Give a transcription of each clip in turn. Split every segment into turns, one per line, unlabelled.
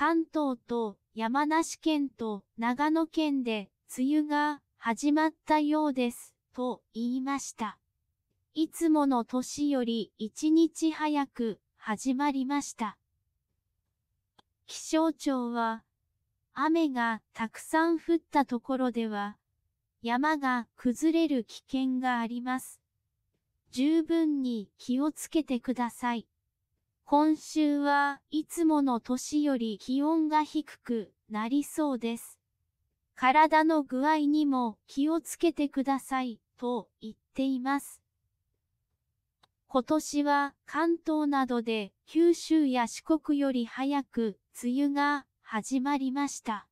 関東と山梨県と長野県で梅雨が始まったようです、と言いました。いつもの年より一日早く始まりました。気象庁は、雨がたくさん降ったところでは、山が崩れる危険があります。十分に気をつけてください。今週はいつもの年より気温が低くなりそうです。体の具合にも気をつけてくださいと言っています。今年は関東などで九州や四国より早く梅雨が始まりました。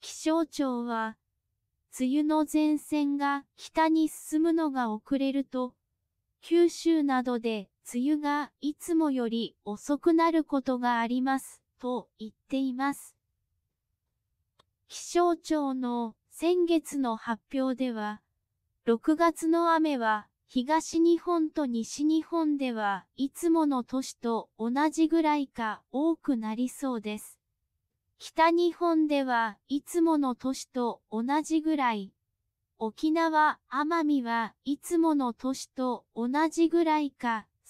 気象庁は梅雨の前線が北に進むのが遅れると九州などで梅雨がいつもより遅くなることがあります、と言っています。気象庁の先月の発表では、6月の雨は東日本と西日本ではいつもの年と同じぐらいか多くなりそうです。北日本ではいつもの年と同じぐらい。沖縄、奄美はいつもの年と同じぐらいか